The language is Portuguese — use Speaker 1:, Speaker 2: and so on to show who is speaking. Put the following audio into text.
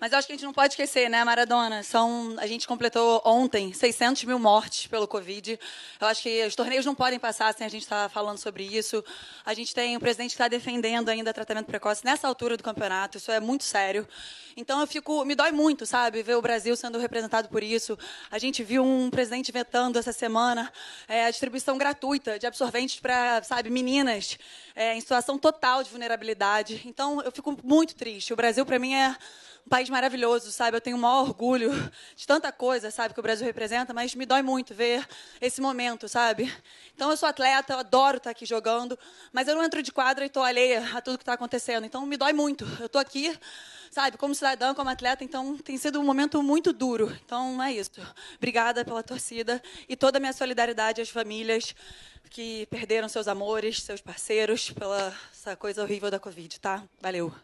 Speaker 1: Mas acho que a gente não pode esquecer, né, Maradona? São, a gente completou ontem 600 mil mortes pelo Covid. Eu acho que os torneios não podem passar sem a gente estar falando sobre isso. A gente tem o um presidente que está defendendo ainda tratamento precoce nessa altura do campeonato. Isso é muito sério. Então eu fico, me dói muito, sabe, ver o Brasil sendo representado por isso. A gente viu um presidente vetando essa semana é, a distribuição gratuita de absorventes para, sabe, meninas é, em situação total de vulnerabilidade. Então eu fico muito triste. O Brasil para mim é um país maravilhoso, sabe? Eu tenho o maior orgulho de tanta coisa, sabe, que o Brasil representa, mas me dói muito ver esse momento, sabe? Então eu sou atleta, eu adoro estar aqui jogando, mas eu não entro de quadra e estou alheia a tudo que está acontecendo. Então me dói muito. Eu estou aqui, sabe, como cidadã, como atleta, então tem sido um momento muito duro. Então é isso. Obrigada pela torcida e toda a minha solidariedade às famílias que perderam seus amores, seus parceiros pela essa coisa horrível da Covid, tá? Valeu.